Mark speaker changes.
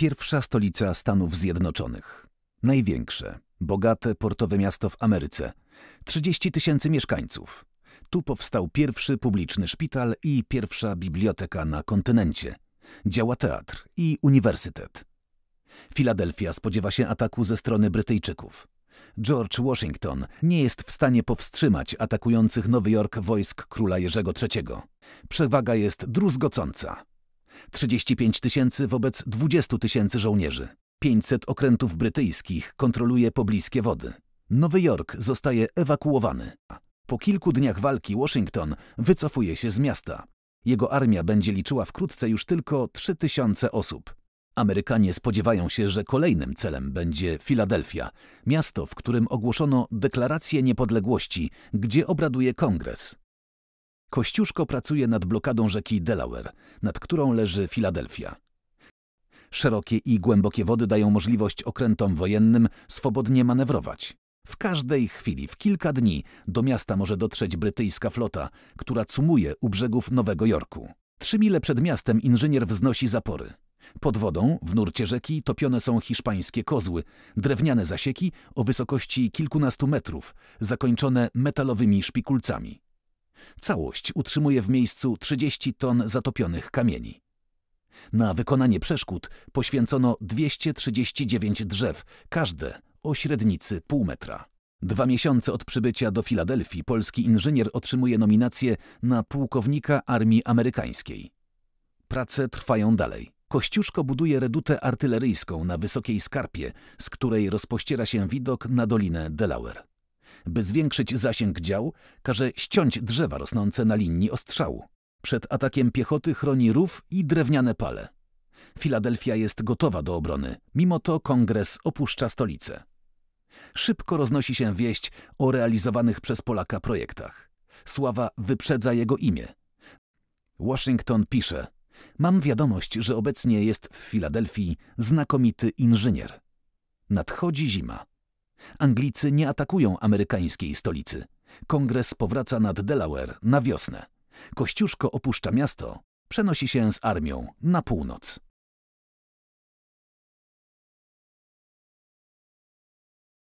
Speaker 1: pierwsza stolica Stanów Zjednoczonych. Największe, bogate portowe miasto w Ameryce. 30 tysięcy mieszkańców. Tu powstał pierwszy publiczny szpital i pierwsza biblioteka na kontynencie. Działa teatr i uniwersytet. Filadelfia spodziewa się ataku ze strony Brytyjczyków. George Washington nie jest w stanie powstrzymać atakujących Nowy Jork wojsk króla Jerzego III. Przewaga jest druzgocąca. 35 tysięcy wobec 20 tysięcy żołnierzy. 500 okrętów brytyjskich kontroluje pobliskie wody. Nowy Jork zostaje ewakuowany. Po kilku dniach walki Washington wycofuje się z miasta. Jego armia będzie liczyła wkrótce już tylko 3000 osób. Amerykanie spodziewają się, że kolejnym celem będzie Filadelfia, miasto, w którym ogłoszono deklarację niepodległości, gdzie obraduje kongres. Kościuszko pracuje nad blokadą rzeki Delaware, nad którą leży Filadelfia. Szerokie i głębokie wody dają możliwość okrętom wojennym swobodnie manewrować. W każdej chwili, w kilka dni, do miasta może dotrzeć brytyjska flota, która cumuje u brzegów Nowego Jorku. Trzy mile przed miastem inżynier wznosi zapory. Pod wodą, w nurcie rzeki, topione są hiszpańskie kozły, drewniane zasieki o wysokości kilkunastu metrów, zakończone metalowymi szpikulcami. Całość utrzymuje w miejscu 30 ton zatopionych kamieni. Na wykonanie przeszkód poświęcono 239 drzew, każde o średnicy pół metra. Dwa miesiące od przybycia do Filadelfii polski inżynier otrzymuje nominację na pułkownika armii amerykańskiej. Prace trwają dalej. Kościuszko buduje redutę artyleryjską na wysokiej skarpie, z której rozpościera się widok na Dolinę Delaware. By zwiększyć zasięg dział, każe ściąć drzewa rosnące na linii ostrzału. Przed atakiem piechoty chroni rów i drewniane pale. Filadelfia jest gotowa do obrony, mimo to kongres opuszcza stolicę. Szybko roznosi się wieść o realizowanych przez Polaka projektach. Sława wyprzedza jego imię. Washington pisze: Mam wiadomość, że obecnie jest w Filadelfii znakomity inżynier. Nadchodzi zima. Anglicy nie atakują amerykańskiej stolicy. Kongres powraca nad Delaware na wiosnę. Kościuszko opuszcza miasto, przenosi się z armią na północ.